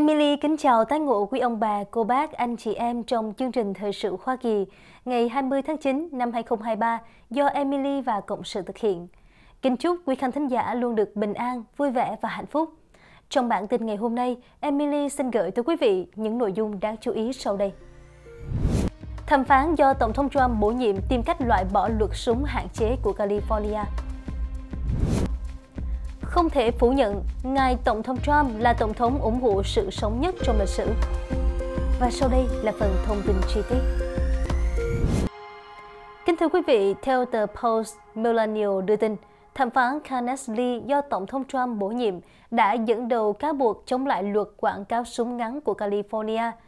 Emily kính chào tái ngộ quý ông bà, cô bác, anh chị em trong chương trình Thời sự Hoa Kỳ ngày 20 tháng 9 năm 2023 do Emily và Cộng sự thực hiện. Kính chúc quý khán thính giả luôn được bình an, vui vẻ và hạnh phúc. Trong bản tin ngày hôm nay, Emily xin gửi tới quý vị những nội dung đáng chú ý sau đây. Thẩm phán do Tổng thống Trump bổ nhiệm tìm cách loại bỏ luật súng hạn chế của California – không thể phủ nhận, ngài Tổng thống Trump là tổng thống ủng hộ sự sống nhất trong lịch sử. Và sau đây là phần thông tin chi tiết. Kính thưa quý vị, theo tờ Post Millennial đưa tin, thẩm phán Kenneth Lee do Tổng thống Trump bổ nhiệm đã dẫn đầu cáo buộc chống lại luật quảng cáo súng ngắn của California –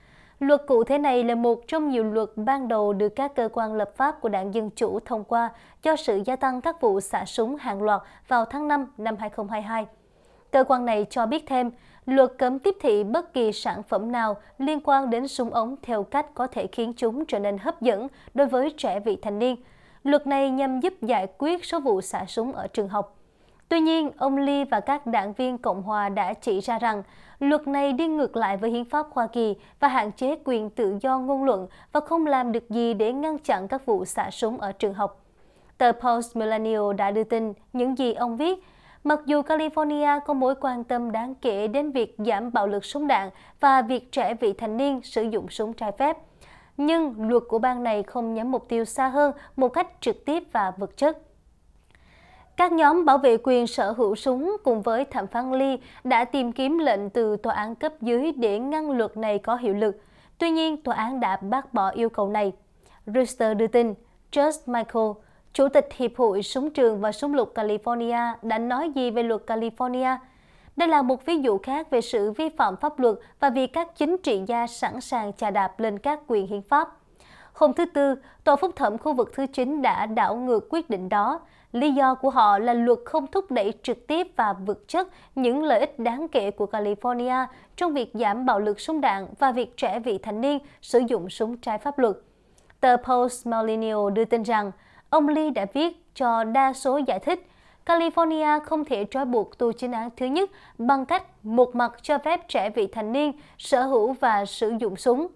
Luật cụ thể này là một trong nhiều luật ban đầu được các cơ quan lập pháp của đảng Dân Chủ thông qua cho sự gia tăng các vụ xả súng hàng loạt vào tháng 5 năm 2022. Cơ quan này cho biết thêm, luật cấm tiếp thị bất kỳ sản phẩm nào liên quan đến súng ống theo cách có thể khiến chúng trở nên hấp dẫn đối với trẻ vị thành niên. Luật này nhằm giúp giải quyết số vụ xả súng ở trường học. Tuy nhiên, ông Lee và các đảng viên Cộng hòa đã chỉ ra rằng Luật này đi ngược lại với hiến pháp Hoa Kỳ và hạn chế quyền tự do ngôn luận và không làm được gì để ngăn chặn các vụ xả súng ở trường học. Tờ Post Millennial đã đưa tin những gì ông viết Mặc dù California có mối quan tâm đáng kể đến việc giảm bạo lực súng đạn và việc trẻ vị thành niên sử dụng súng trái phép, nhưng luật của bang này không nhắm mục tiêu xa hơn một cách trực tiếp và vật chất. Các nhóm bảo vệ quyền sở hữu súng cùng với thẩm phán Lee đã tìm kiếm lệnh từ tòa án cấp dưới để ngăn luật này có hiệu lực. Tuy nhiên, tòa án đã bác bỏ yêu cầu này. Reuters đưa tin, Just Michael, Chủ tịch Hiệp hội Súng trường và Súng lục California đã nói gì về luật California? Đây là một ví dụ khác về sự vi phạm pháp luật và việc các chính trị gia sẵn sàng chà đạp lên các quyền hiến pháp. Hôm thứ Tư, Tòa phúc thẩm khu vực thứ 9 đã đảo ngược quyết định đó. Lý do của họ là luật không thúc đẩy trực tiếp và vượt chất những lợi ích đáng kể của California trong việc giảm bạo lực súng đạn và việc trẻ vị thành niên sử dụng súng trái pháp luật. Tờ Post Millennial đưa tin rằng, ông Lee đã viết cho đa số giải thích California không thể trói buộc tù chính án thứ nhất bằng cách một mặt cho phép trẻ vị thành niên sở hữu và sử dụng súng,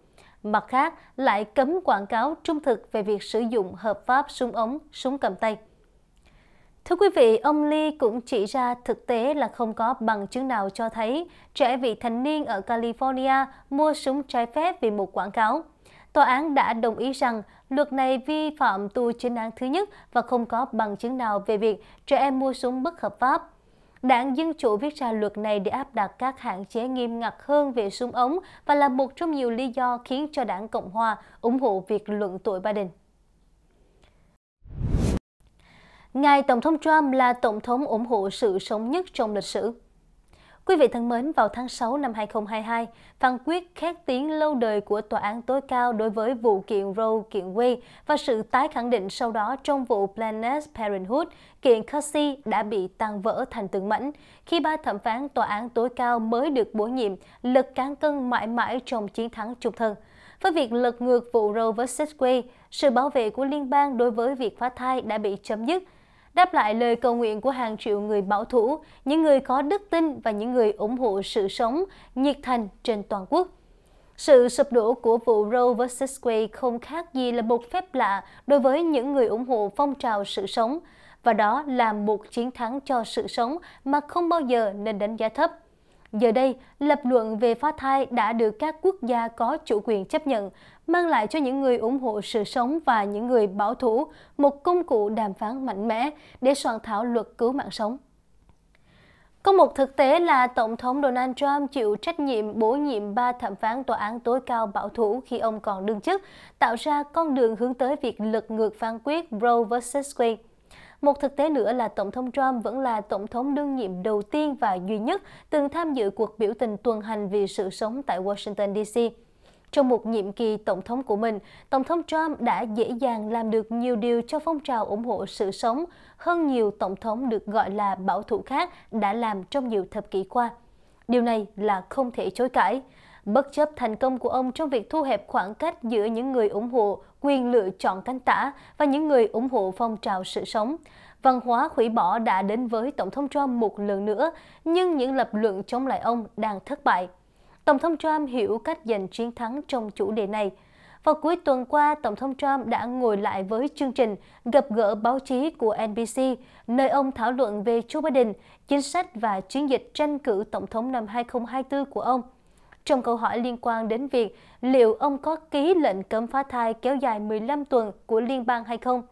mặt khác lại cấm quảng cáo trung thực về việc sử dụng hợp pháp súng ống, súng cầm tay. Thưa quý vị, ông Lee cũng chỉ ra thực tế là không có bằng chứng nào cho thấy trẻ vị thành niên ở California mua súng trái phép vì một quảng cáo. Tòa án đã đồng ý rằng luật này vi phạm tu chính án thứ nhất và không có bằng chứng nào về việc trẻ em mua súng bất hợp pháp. Đảng Dân Chủ viết ra luật này để áp đặt các hạn chế nghiêm ngặt hơn về súng ống và là một trong nhiều lý do khiến cho đảng Cộng Hòa ủng hộ việc luận tội Biden. Ngài Tổng thống Trump là Tổng thống ủng hộ sự sống nhất trong lịch sử. Quý vị thân mến, vào tháng 6 năm 2022, phán quyết khét tiếng lâu đời của Tòa án tối cao đối với vụ kiện Roe kiện Wade và sự tái khẳng định sau đó trong vụ Planned Parenthood kiện Casey đã bị tan vỡ thành từng mảnh khi ba thẩm phán Tòa án tối cao mới được bổ nhiệm lực cán cân mãi mãi trong chiến thắng trục thân. Với việc lật ngược vụ Roe vs. Wade, sự bảo vệ của liên bang đối với việc phá thai đã bị chấm dứt – đáp lại lời cầu nguyện của hàng triệu người bảo thủ, những người có đức tin và những người ủng hộ sự sống nhiệt thành trên toàn quốc. Sự sụp đổ của vụ Roe vs. Wade không khác gì là một phép lạ đối với những người ủng hộ phong trào sự sống, và đó là một chiến thắng cho sự sống mà không bao giờ nên đánh giá thấp. Giờ đây, lập luận về phá thai đã được các quốc gia có chủ quyền chấp nhận mang lại cho những người ủng hộ sự sống và những người bảo thủ một công cụ đàm phán mạnh mẽ để soạn thảo luật cứu mạng sống. Có một thực tế là Tổng thống Donald Trump chịu trách nhiệm bổ nhiệm ba thẩm phán tòa án tối cao bảo thủ khi ông còn đương chức, tạo ra con đường hướng tới việc lật ngược phán quyết Roe vs. Wade. Một thực tế nữa là Tổng thống Trump vẫn là Tổng thống đương nhiệm đầu tiên và duy nhất từng tham dự cuộc biểu tình tuần hành vì sự sống tại Washington, D.C. Trong một nhiệm kỳ tổng thống của mình, Tổng thống Trump đã dễ dàng làm được nhiều điều cho phong trào ủng hộ sự sống hơn nhiều tổng thống được gọi là bảo thủ khác đã làm trong nhiều thập kỷ qua. Điều này là không thể chối cãi. Bất chấp thành công của ông trong việc thu hẹp khoảng cách giữa những người ủng hộ quyền lựa chọn cánh tả và những người ủng hộ phong trào sự sống, văn hóa hủy bỏ đã đến với Tổng thống Trump một lần nữa, nhưng những lập luận chống lại ông đang thất bại. Tổng thống Trump hiểu cách giành chiến thắng trong chủ đề này. Vào cuối tuần qua, Tổng thống Trump đã ngồi lại với chương trình gặp gỡ báo chí của NBC, nơi ông thảo luận về Joe Biden, chính sách và chiến dịch tranh cử Tổng thống năm 2024 của ông. Trong câu hỏi liên quan đến việc liệu ông có ký lệnh cấm phá thai kéo dài 15 tuần của liên bang hay không,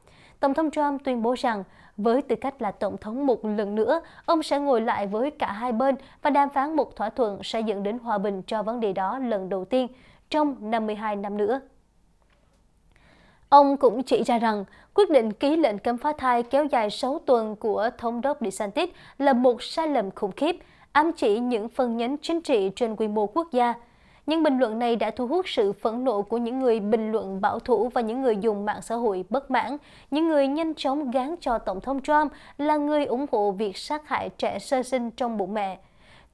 Tổng thống Trump tuyên bố rằng với tư cách là Tổng thống một lần nữa, ông sẽ ngồi lại với cả hai bên và đàm phán một thỏa thuận sẽ dẫn đến hòa bình cho vấn đề đó lần đầu tiên trong 52 năm nữa. Ông cũng chỉ ra rằng quyết định ký lệnh cấm phá thai kéo dài 6 tuần của thống đốc DeSantis là một sai lầm khủng khiếp, ám chỉ những phân nhánh chính trị trên quy mô quốc gia – nhưng bình luận này đã thu hút sự phẫn nộ của những người bình luận bảo thủ và những người dùng mạng xã hội bất mãn, những người nhanh chóng gán cho Tổng thống Trump là người ủng hộ việc sát hại trẻ sơ sinh trong bụng mẹ.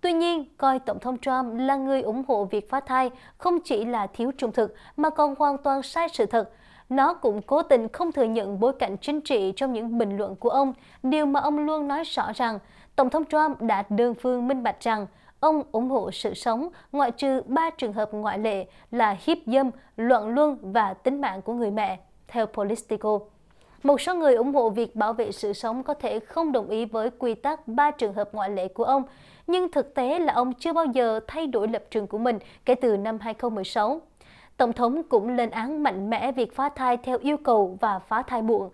Tuy nhiên, coi Tổng thống Trump là người ủng hộ việc phá thai không chỉ là thiếu trung thực mà còn hoàn toàn sai sự thật. Nó cũng cố tình không thừa nhận bối cảnh chính trị trong những bình luận của ông, điều mà ông luôn nói rõ rằng Tổng thống Trump đã đơn phương minh bạch rằng Ông ủng hộ sự sống, ngoại trừ ba trường hợp ngoại lệ là hiếp dâm, loạn luân và tính mạng của người mẹ, theo Politico. Một số người ủng hộ việc bảo vệ sự sống có thể không đồng ý với quy tắc ba trường hợp ngoại lệ của ông, nhưng thực tế là ông chưa bao giờ thay đổi lập trường của mình kể từ năm 2016. Tổng thống cũng lên án mạnh mẽ việc phá thai theo yêu cầu và phá thai muộn,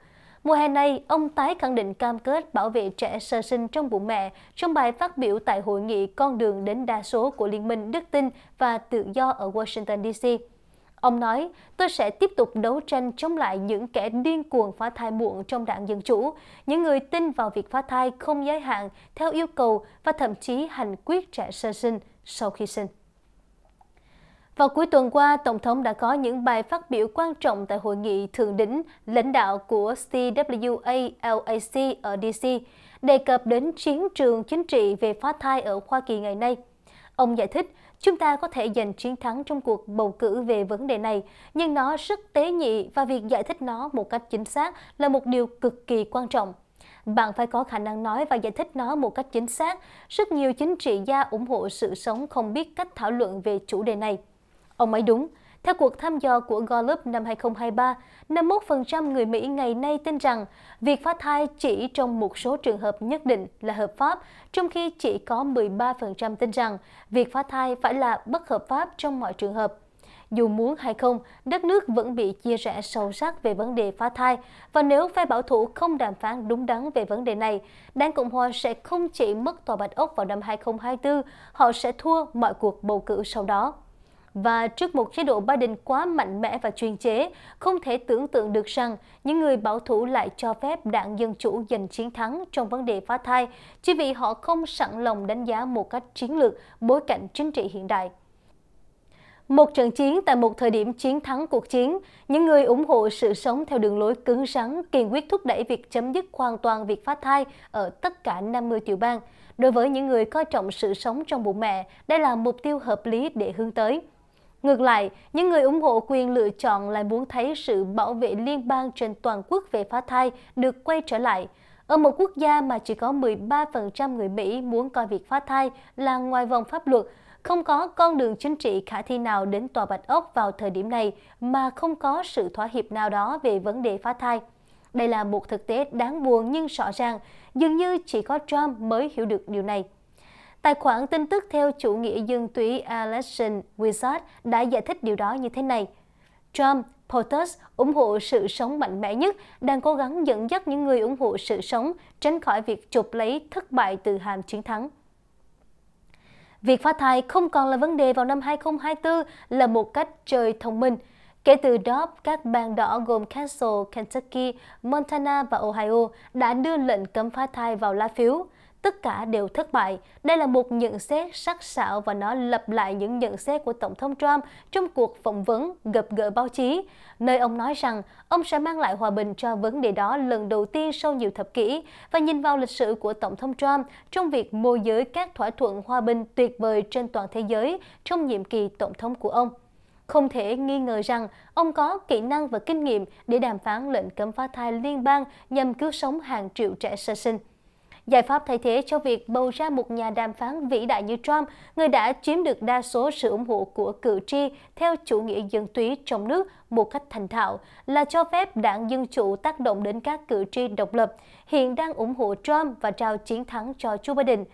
Mùa hè này, ông tái khẳng định cam kết bảo vệ trẻ sơ sinh trong bụng mẹ trong bài phát biểu tại hội nghị Con đường đến đa số của Liên minh Đức tin và Tự do ở Washington, D.C. Ông nói, tôi sẽ tiếp tục đấu tranh chống lại những kẻ điên cuồng phá thai muộn trong đảng Dân Chủ, những người tin vào việc phá thai không giới hạn theo yêu cầu và thậm chí hành quyết trẻ sơ sinh sau khi sinh. Vào cuối tuần qua, Tổng thống đã có những bài phát biểu quan trọng tại hội nghị thượng đỉnh lãnh đạo của CWALAC ở DC, đề cập đến chiến trường chính trị về phá thai ở Hoa Kỳ ngày nay. Ông giải thích, chúng ta có thể giành chiến thắng trong cuộc bầu cử về vấn đề này, nhưng nó rất tế nhị và việc giải thích nó một cách chính xác là một điều cực kỳ quan trọng. Bạn phải có khả năng nói và giải thích nó một cách chính xác. Rất nhiều chính trị gia ủng hộ sự sống không biết cách thảo luận về chủ đề này. Ông ấy đúng. Theo cuộc thăm dò của Gallup năm 2023, 51% người Mỹ ngày nay tin rằng việc phá thai chỉ trong một số trường hợp nhất định là hợp pháp, trong khi chỉ có 13% tin rằng việc phá thai phải là bất hợp pháp trong mọi trường hợp. Dù muốn hay không, đất nước vẫn bị chia rẽ sâu sắc về vấn đề phá thai và nếu phe bảo thủ không đàm phán đúng đắn về vấn đề này, Đảng Cộng Hòa sẽ không chỉ mất tòa bạch ốc vào năm 2024, họ sẽ thua mọi cuộc bầu cử sau đó và trước một chế độ Biden quá mạnh mẽ và chuyên chế, không thể tưởng tượng được rằng những người bảo thủ lại cho phép đảng Dân Chủ giành chiến thắng trong vấn đề phá thai, chỉ vì họ không sẵn lòng đánh giá một cách chiến lược bối cảnh chính trị hiện đại. Một trận chiến tại một thời điểm chiến thắng cuộc chiến, những người ủng hộ sự sống theo đường lối cứng rắn kiên quyết thúc đẩy việc chấm dứt hoàn toàn việc phá thai ở tất cả 50 tiểu bang. Đối với những người coi trọng sự sống trong bụng mẹ, đây là mục tiêu hợp lý để hướng tới. Ngược lại, những người ủng hộ quyền lựa chọn lại muốn thấy sự bảo vệ liên bang trên toàn quốc về phá thai được quay trở lại. Ở một quốc gia mà chỉ có 13% người Mỹ muốn coi việc phá thai là ngoài vòng pháp luật, không có con đường chính trị khả thi nào đến Tòa Bạch Ốc vào thời điểm này mà không có sự thỏa hiệp nào đó về vấn đề phá thai. Đây là một thực tế đáng buồn nhưng rõ ràng, dường như chỉ có Trump mới hiểu được điều này. Tài khoản tin tức theo chủ nghĩa Dương túy Alexan Wizard đã giải thích điều đó như thế này. Trump, POTUS ủng hộ sự sống mạnh mẽ nhất, đang cố gắng dẫn dắt những người ủng hộ sự sống tránh khỏi việc chụp lấy thất bại từ hàm chiến thắng. Việc phá thai không còn là vấn đề vào năm 2024 là một cách chơi thông minh. Kể từ đó, các bang đỏ gồm Castle, Kentucky, Montana và Ohio đã đưa lệnh cấm phá thai vào lá phiếu tất cả đều thất bại. Đây là một nhận xét sắc sảo và nó lặp lại những nhận xét của Tổng thống Trump trong cuộc phỏng vấn gặp gỡ báo chí, nơi ông nói rằng ông sẽ mang lại hòa bình cho vấn đề đó lần đầu tiên sau nhiều thập kỷ và nhìn vào lịch sử của Tổng thống Trump trong việc môi giới các thỏa thuận hòa bình tuyệt vời trên toàn thế giới trong nhiệm kỳ Tổng thống của ông không thể nghi ngờ rằng ông có kỹ năng và kinh nghiệm để đàm phán lệnh cấm phá thai liên bang nhằm cứu sống hàng triệu trẻ sơ sinh. Giải pháp thay thế cho việc bầu ra một nhà đàm phán vĩ đại như Trump, người đã chiếm được đa số sự ủng hộ của cử tri theo chủ nghĩa dân túy trong nước một cách thành thạo, là cho phép đảng Dân Chủ tác động đến các cử tri độc lập, hiện đang ủng hộ Trump và trao chiến thắng cho Joe Biden.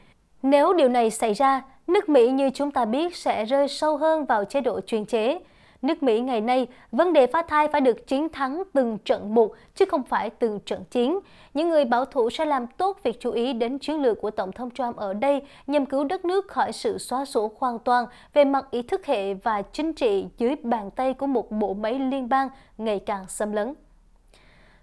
Nếu điều này xảy ra, nước Mỹ như chúng ta biết sẽ rơi sâu hơn vào chế độ chuyên chế nước Mỹ ngày nay, vấn đề phá thai phải được chiến thắng từng trận một chứ không phải từng trận chiến. Những người bảo thủ sẽ làm tốt việc chú ý đến chiến lược của Tổng thống Trump ở đây nhằm cứu đất nước khỏi sự xóa sổ hoàn toàn về mặt ý thức hệ và chính trị dưới bàn tay của một bộ máy liên bang ngày càng xâm lấn.